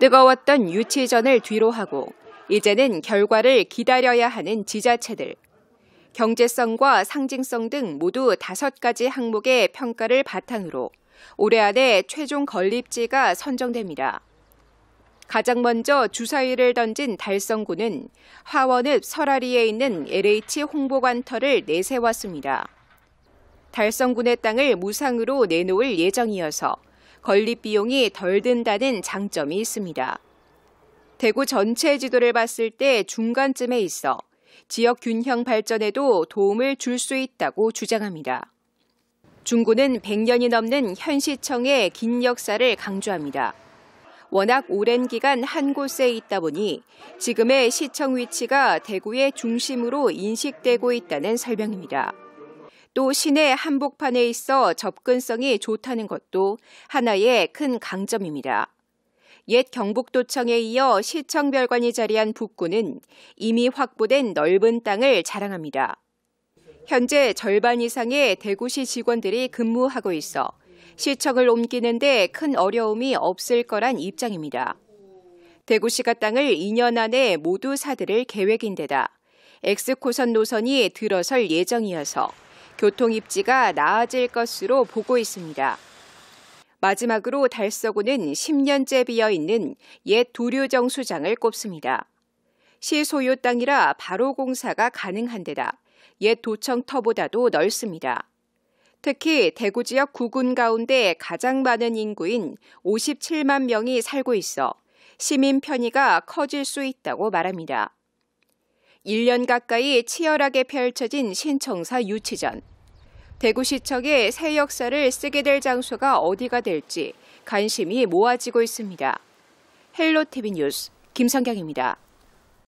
뜨거웠던 유치전을 뒤로 하고 이제는 결과를 기다려야 하는 지자체들. 경제성과 상징성 등 모두 다섯 가지 항목의 평가를 바탕으로 올해 안에 최종 건립지가 선정됩니다. 가장 먼저 주사위를 던진 달성군은 화원읍 설아리에 있는 LH 홍보관터를 내세웠습니다. 달성군의 땅을 무상으로 내놓을 예정이어서 건립 비용이 덜 든다는 장점이 있습니다. 대구 전체 지도를 봤을 때 중간쯤에 있어 지역 균형 발전에도 도움을 줄 수 있다고 주장합니다. 중구는 100년이 넘는 현 시청의 긴 역사를 강조합니다. 워낙 오랜 기간 한 곳에 있다 보니 지금의 시청 위치가 대구의 중심으로 인식되고 있다는 설명입니다. 또 시내 한복판에 있어 접근성이 좋다는 것도 하나의 큰 강점입니다. 옛 경북도청에 이어 시청별관이 자리한 북구는 이미 확보된 넓은 땅을 자랑합니다. 현재 절반 이상의 대구시 직원들이 근무하고 있어 시청을 옮기는데 큰 어려움이 없을 거란 입장입니다. 대구시가 땅을 2년 안에 모두 사들을 계획인데다 엑스코선 노선이 들어설 예정이어서 교통 입지가 나아질 것으로 보고 있습니다. 마지막으로 달서구는 10년째 비어 있는 옛 도료정 수장을 꼽습니다. 시 소유 땅이라 바로 공사가 가능한 데다 옛 도청터보다도 넓습니다. 특히 대구 지역 구군 가운데 가장 많은 인구인 57만 명이 살고 있어 시민 편의가 커질 수 있다고 말합니다. 1년 가까이 치열하게 펼쳐진 신청사 유치전. 대구시청의 새 역사를 쓰게 될 장소가 어디가 될지 관심이 모아지고 있습니다. 헬로 TV 뉴스 김성경입니다.